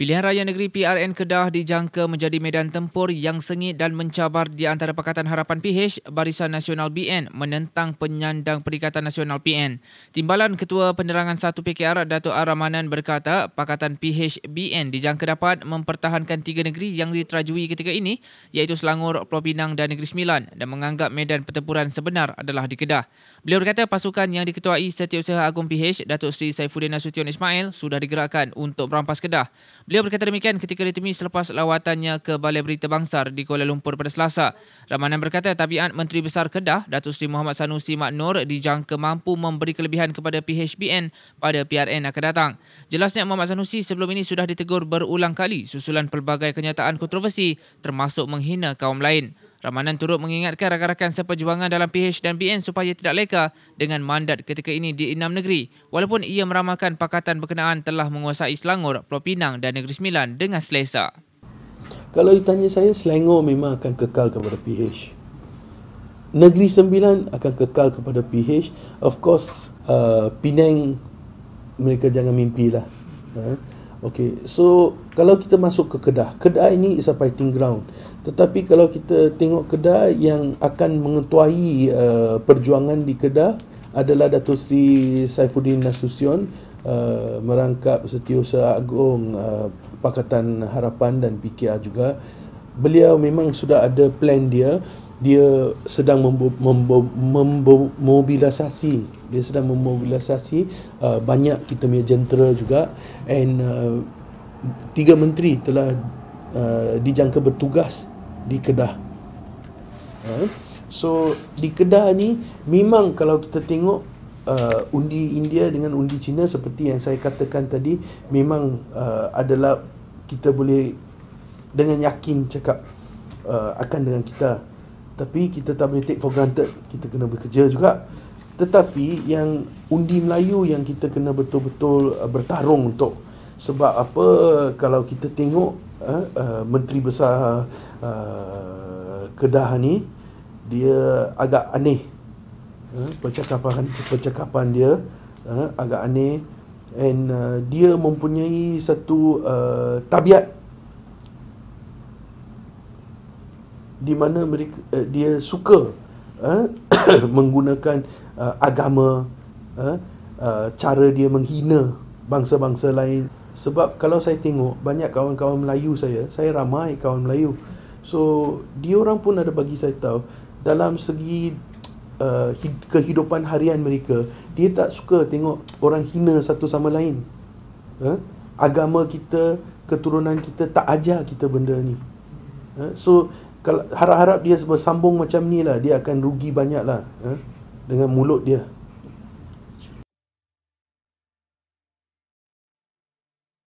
Pilihan raya negeri PRN Kedah dijangka menjadi medan tempur yang sengit dan mencabar di antara Pakatan Harapan PH, Barisan Nasional BN menentang penyandang Perikatan Nasional PN. Timbalan Ketua Penerangan 1 PKR Datuk Aramanan berkata Pakatan PH BN dijangka dapat mempertahankan tiga negeri yang diterajui ketika ini iaitu Selangor, Pulau Pinang dan Negeri Sembilan dan menganggap medan pertempuran sebenar adalah di Kedah. Beliau berkata pasukan yang diketuai Setiausaha Agung PH Datuk Sri Saifuddin Nasution Ismail sudah digerakkan untuk merampas Kedah. Beliau berkata demikian ketika ditemui selepas lawatannya ke Balai Berita Bangsa di Kuala Lumpur pada Selasa. Ramanan berkata tabiat Menteri Besar Kedah, Datuk Seri Muhammad Sanusi Mak Nur dijangka mampu memberi kelebihan kepada PHBN pada PRN akan datang. Jelasnya Muhammad Sanusi sebelum ini sudah ditegur berulang kali susulan pelbagai kenyataan kontroversi termasuk menghina kaum lain. Ramanan turut mengingatkan rakan-rakan seperjuangan dalam PH dan BN supaya tidak leka dengan mandat ketika ini di enam negeri walaupun ia meramalkan pakatan berkenaan telah menguasai Selangor, Pulau Pinang dan Negeri Sembilan dengan selesa. Kalau ditanya saya, Selangor memang akan kekal kepada PH. Negeri Sembilan akan kekal kepada PH. Of course, uh, Penang mereka jangan mimpilah. Uh, Okay, so kalau kita masuk ke Kedah, Kedah ini is a fighting ground. Tetapi kalau kita tengok Kedah yang akan mengetuai uh, perjuangan di Kedah adalah Datuk Sri Saifuddin Nasution uh, merangkap Setiausaha Agong uh, Pakatan Harapan dan PKR juga. Beliau memang sudah ada plan dia dia sedang memobilisasi dia sedang memobilisasi uh, banyak kita punya jentera juga and uh, tiga menteri telah uh, dijangka bertugas di Kedah uh, so di Kedah ni memang kalau kita tengok uh, undi India dengan undi China seperti yang saya katakan tadi memang uh, adalah kita boleh dengan yakin cakap uh, akan dengan kita tapi kita tak boleh take for granted Kita kena bekerja juga Tetapi yang undi Melayu yang kita kena betul-betul uh, bertarung untuk Sebab apa kalau kita tengok eh, eh, Menteri Besar eh, Kedah ni Dia agak aneh eh, percakapan, percakapan dia eh, agak aneh And uh, dia mempunyai satu uh, tabiat di mana mereka, uh, dia suka uh, menggunakan uh, agama uh, uh, cara dia menghina bangsa-bangsa lain sebab kalau saya tengok banyak kawan-kawan Melayu saya saya ramai kawan Melayu so dia orang pun ada bagi saya tahu dalam segi uh, kehidupan harian mereka dia tak suka tengok orang hina satu sama lain uh, agama kita keturunan kita tak ajar kita benda ni so kalau harap-harap dia sambung macam ni lah dia akan rugi banyak lah eh? dengan mulut dia